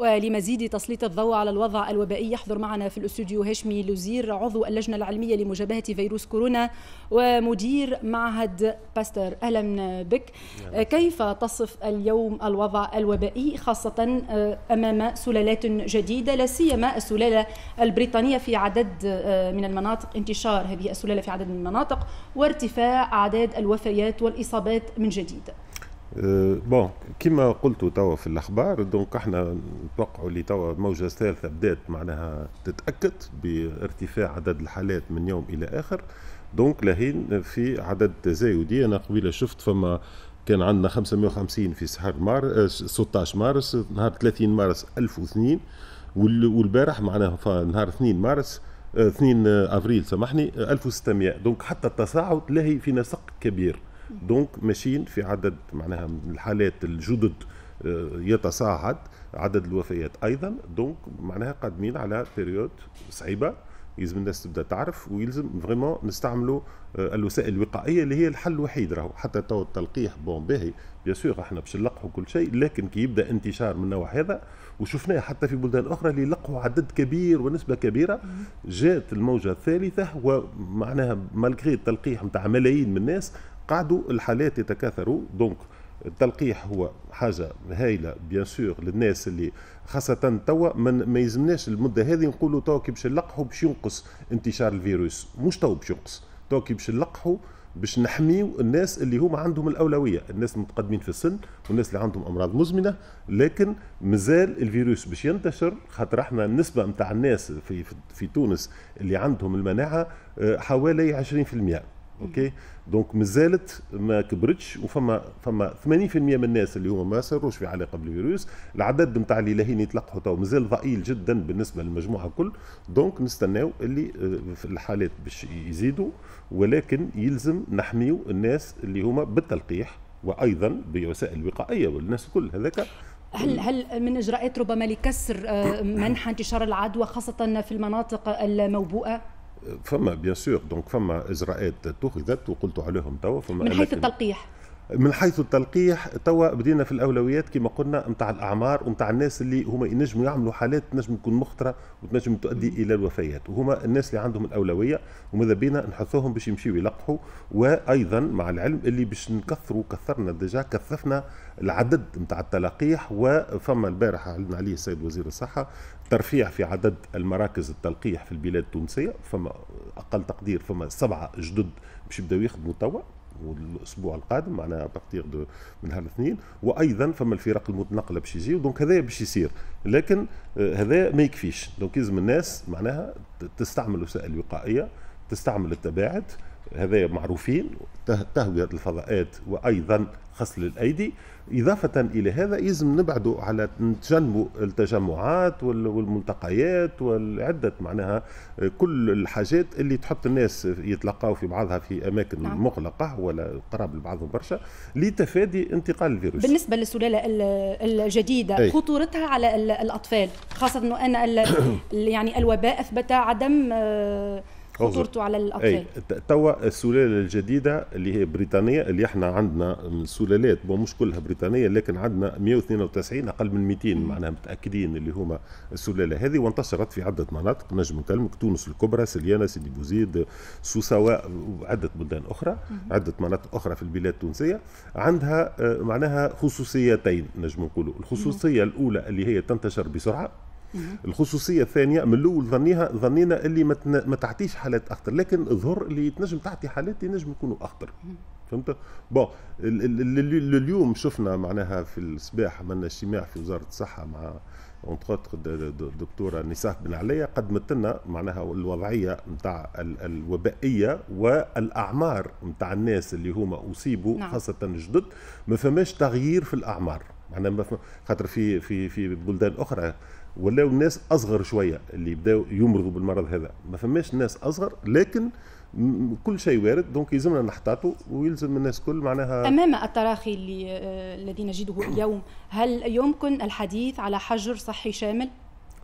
ولمزيد تسليط الضوء على الوضع الوبائي يحضر معنا في الاستوديو هشمي لوزير عضو اللجنة العلمية لمجابهة فيروس كورونا ومدير معهد باستر أهلا بك كيف تصف اليوم الوضع الوبائي خاصة آه، أمام سلالات جديدة لا سيما السلالة البريطانية في عدد آه، من المناطق انتشار هذه السلالة في عدد من المناطق وارتفاع أعداد الوفيات والإصابات من جديد بون euh, كما قلت توا في الاخبار دونك احنا نتوقعوا اللي توا موجه الثالثه بدات معناها تتاكد بارتفاع عدد الحالات من يوم الى اخر دونك لهين في عدد تزايدي انا قبيله شفت فما كان عندنا 550 في سحر مارس 16 آه، مارس نهار 30 مارس 1002 والبارح معناها نهار 2 مارس 2 آه، آه، افريل سامحني 1600 دونك حتى التصاعد لاهي في نسق كبير دونك ماشيين في عدد معناها من الحالات الجدد آه، يتصاعد عدد الوفيات ايضا دونك معناها قادمين على بيريود صعيبه يلزم الناس تبدا تعرف ويلزم فريمون نستعملوا آه، الوسائل الوقائيه اللي هي الحل الوحيد راهو حتى تو التلقيح بون باهي بيان سور احنا باش نلقحوا كل شيء لكن كي يبدا انتشار من النوع هذا وشفناه حتى في بلدان اخرى اللي لقوا عدد كبير ونسبه كبيره جات الموجه الثالثه ومعناها مالغري التلقيح نتاع ملايين من الناس قعدوا الحالات يتكاثروا دونك التلقيح هو حاجه هايله بيان سور للناس اللي خاصه توا ما يلزمناش المده هذه نقولوا توا كي باش نلقحوا باش ينقص انتشار الفيروس مش توا باش ينقص توا كي باش نلقحوا باش نحميو الناس اللي هما عندهم الاولويه الناس المتقدمين في السن والناس اللي عندهم امراض مزمنه لكن مازال الفيروس باش ينتشر خاطر احنا النسبه نتاع الناس في في تونس اللي عندهم المناعه آه، حوالي 20% اوكي دونك مازالت ما كبرتش وفما فما 80% من الناس اللي هما ما ساروش في علاقه بالفيروس العدد نتاع اللي لاهين يتلقحوا تو مازال ضئيل جدا بالنسبه للمجموعه الكل دونك نستناو اللي آه، في الحالات باش يزيدوا ولكن يلزم نحميو الناس اللي هما بالتلقيح وايضا بوسائل وقائيه والناس الكل هذاك هل هل من اجراءات ربما لكسر آه، منحى انتشار العدوى خاصه في المناطق الموبوءه؟ فما بيان سور دونك فما اجراءات اتخذت وقلت عليهم توا فما من حيث التلقيح من حيث التلقيح توا بدينا في الاولويات كما قلنا نتاع الاعمار ونتاع الناس اللي هما ينجموا يعملوا حالات تنجم تكون مخطره وتنجم تؤدي الى الوفيات وهما الناس اللي عندهم الاولويه وماذا بينا نحثوهم باش يمشيوا يلقحوا وايضا مع العلم اللي باش نكثروا كثرنا ديجا كثفنا العدد نتاع التلقيح وفما البارح علمنا عليه السيد وزير الصحه ترفيع في عدد المراكز التلقيح في البلاد التونسيه فما اقل تقدير فما سبعه جدد باش يبداو يخدموا توا والاسبوع القادم معناها بارتيغ دو من نهار الاثنين وايضا فما الفرق المتنقله باش يجيو دونك هذا باش يصير لكن آه، هذا ما يكفيش دونك لازم الناس معناها تستعمل وسائل وقائيه تستعمل التباعد هذا معروفين تهوية الفضاءات وأيضا خصل الأيدي إضافة إلى هذا يجب نبعدوا على نتجنبوا التجمعات والملتقيات والعدة معناها كل الحاجات اللي تحط الناس يتلقاو في بعضها في أماكن نعم. مغلقة ولا قراب لبعضهم برشا لتفادي انتقال الفيروس بالنسبة للسلالة الجديدة أي. خطورتها على الأطفال خاصة أنه أنا يعني الوباء أثبت عدم آه، خطورته على الاطفال توا السلاله الجديده اللي هي بريطانيه اللي احنا عندنا من السلالات مش كلها بريطانيه لكن عندنا 192 اقل من 200 معناها متاكدين اللي هما السلاله هذه وانتشرت في عده مناطق نجم نكلمك تونس الكبرى سليانه سيدي بوزيد سوسواء وعده بلدان اخرى مم. عده مناطق اخرى في البلاد التونسيه عندها آه، معناها خصوصيتين نجم نقولوا الخصوصيه الاولى اللي هي تنتشر بسرعه الخصوصيه الثانيه من الاول ظنيها ظنينا اللي ما تعطيش حالات اخطر لكن ظهر اللي تنجم تعطي حالات ينجم يكونوا اخطر فهمت بون اليوم شفنا معناها في الصباح عملنا اجتماع في وزاره الصحه مع اونتخوتخ الدكتوره نساء بن عليا قدمت لنا معناها الوضعيه نتاع الوبائيه والاعمار نتاع الناس اللي هما اصيبوا نعم. خاصه الجدد ما فماش تغيير في الاعمار معناها خاطر في في في بلدان اخرى ولاو الناس اصغر شويه اللي بداوا يمرضوا بالمرض هذا ما فماش ناس اصغر لكن كل شيء وارد دونك يلزمنا نحتاطوا ويلزم الناس كل معناها امام التراخي اللي آه، الذي نجده اليوم هل يمكن الحديث على حجر صحي شامل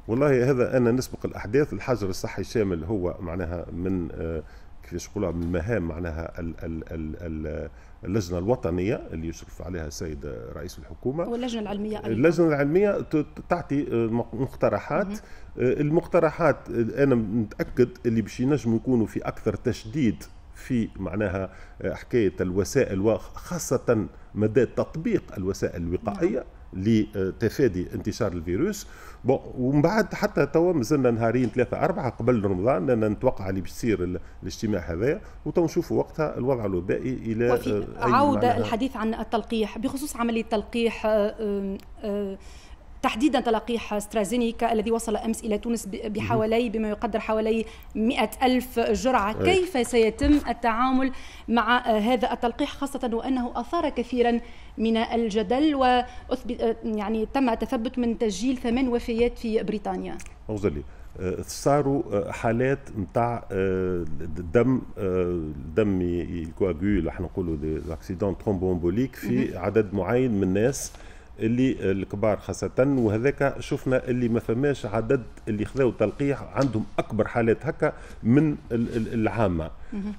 والله هذا انا نسبق الاحداث الحجر الصحي الشامل هو معناها من آه، كيفاش نقولوا من المهام معناها اللجنه الوطنيه اللي يشرف عليها السيد رئيس الحكومه واللجنه العلميه أيضا. اللجنه العلميه تعطي آه، مقترحات آه، المقترحات آه، انا متاكد اللي باش ينجموا يكونوا في اكثر تشديد في معناها حكايه الوسائل وخاصه مدى تطبيق الوسائل الوقائيه نعم. لتفادي انتشار الفيروس بون ومن بعد حتى توا مازلنا نهارين ثلاثة أربعة قبل رمضان لأن نتوقع اللي بيصير الاجتماع هذا وتو نشوفوا وقتها الوضع الوبائي إلى آه، وفي عودة الحديث عن التلقيح بخصوص عملية تلقيح آه، آه، تحديدا تلقيح استرازينيكا الذي وصل امس الى تونس بحوالي بما يقدر حوالي 100 الف جرعه كيف سيتم التعامل مع هذا التلقيح خاصه وانه اثار كثيرا من الجدل واثبت يعني تم التثبت من تسجيل ثمان وفيات في بريطانيا أوزلي. صاروا حالات نتاع الدم آه، الدم آه، الكواغول احنا نقولوا دي اكسيدون ترومبومبوليك في عدد معين من الناس اللي الكبار خاصة وهذاك شفنا اللي ما فماش عدد اللي خذوا تلقيح عندهم أكبر حالات هكا من العامة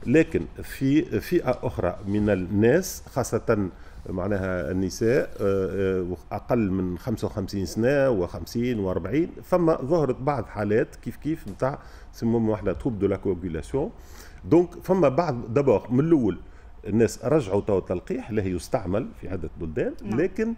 لكن في فئة أخرى من الناس خاصة معناها النساء آه، آه، أقل من 55 سنة و50 و40 فما ظهرت بعض حالات كيف كيف نتاع سموهم واحدة توب دو لا دونك فما بعض دابور من الأول الناس رجعوا تو التلقيح لا يستعمل في عده بلدان نعم. لكن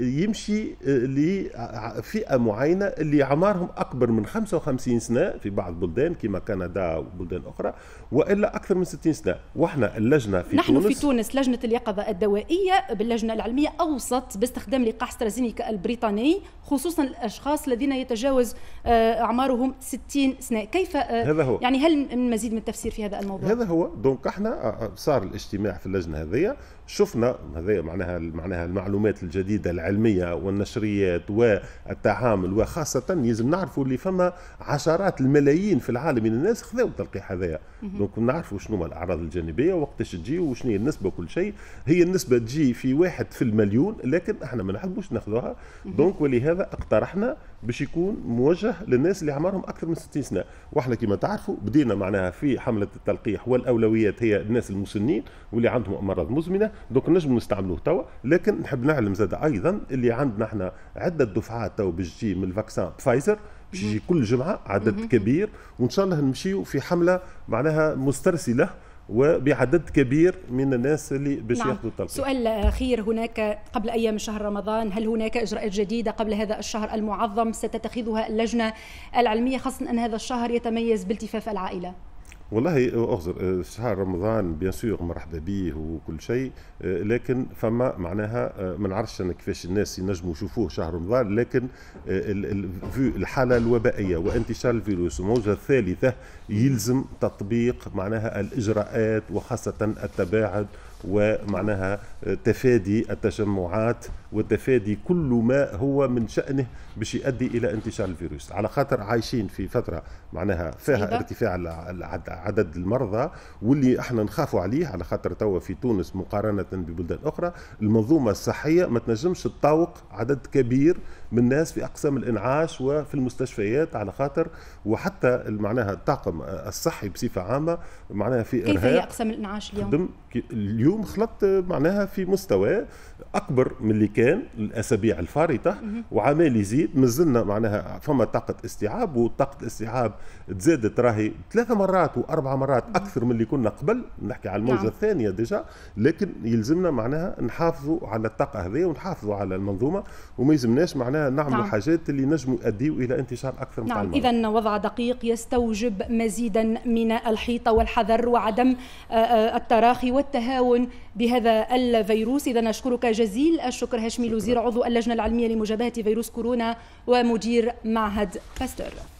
يمشي آه، لفئه معينه اللي اعمارهم اكبر من 55 سنه في بعض البلدان كما كندا وبلدان اخرى والا اكثر من 60 سنه واحنا اللجنه في نحن تونس في تونس لجنه اليقظه الدوائيه باللجنه العلميه اوصت باستخدام لقاح سترازينيكا البريطاني خصوصا الاشخاص الذين يتجاوز اعمارهم آه، 60 سنه كيف آه، هذا هو. يعني هل من مزيد من التفسير في هذا الموضوع هذا هو دونك احنا صار الاجتماع في اللجنه هذيا شفنا هذا معناها معناها المعلومات الجديده العلميه والنشريات والتعامل وخاصه لازم نعرفوا اللي فما عشرات الملايين في العالم من الناس خذوا التلقيح هذايا دونك نعرفوا شنو هما الاعراض الجانبيه وقتاش تجي وشنو هي النسبه وكل شيء هي النسبه تجي في واحد في المليون لكن احنا ما نحبوش ناخذوها دونك ولهذا اقترحنا باش يكون موجه للناس اللي عمرهم اكثر من 60 سنه واحنا كما تعرفوا بدينا معناها في حمله التلقيح والاولويات هي الناس المسنين واللي عندهم امراض مزمنه دوك نجم نستعملوه توا لكن نحب نعلم زاد ايضا اللي عندنا احنا عده دفعات توا باش تجي من الفاكسان بفايزر باش يجي كل جمعه عدد كبير وان شاء الله نمشيو في حمله معناها مسترسله وبعدد كبير من الناس اللي باش نعم. ياخذوا التلقيح سؤال اخير هناك قبل ايام شهر رمضان هل هناك اجراءات جديده قبل هذا الشهر المعظم ستتخذها اللجنه العلميه خاصه ان هذا الشهر يتميز بالتفاف العائله والله اخزر شهر رمضان بيان سور مرحبا به وكل شيء لكن فما معناها ما نعرفش انا كيفاش الناس ينجموا يشوفوه شهر رمضان لكن في الحاله الوبائيه وانتشار الفيروس الموجه الثالثه يلزم تطبيق معناها الاجراءات وخاصه التباعد ومعناها تفادي التجمعات وتفادي كل ما هو من شأنه باش يؤدي إلى انتشار الفيروس على خاطر عايشين في فترة معناها فيها ارتفاع عدد المرضى واللي احنا نخافوا عليه على خاطر توا في تونس مقارنة ببلدان أخرى المنظومة الصحية ما تنجمش تطوق عدد كبير من الناس في أقسام الإنعاش وفي المستشفيات على خاطر وحتى معناها الطاقم الصحي بصفة عامة معناها في كيف هي أقسام الإنعاش اليوم؟ اليوم اليوم خلط معناها في مستوى اكبر من اللي كان الاسابيع الفارطه وعمال يزيد مازلنا معناها فما طاقه استيعاب وطاقه الاستيعاب تزادت راهي ثلاثه مرات واربع مرات اكثر من اللي كنا قبل نحكي على الموجه نعم. الثانيه ديجا لكن يلزمنا معناها نحافظوا على الطاقه هذه ونحافظوا على المنظومه وما يلزمناش معناها نعملوا نعم. حاجات اللي نجموا يؤديوا الى انتشار اكثر نعم. من اذا وضع دقيق يستوجب مزيدا من الحيطه والحذر وعدم آه، آه، التراخي والتهاون بهذا الفيروس إذا أشكرك جزيل الشكر هشمي الوزير عضو اللجنة العلمية لمجابهة فيروس كورونا ومدير معهد باستر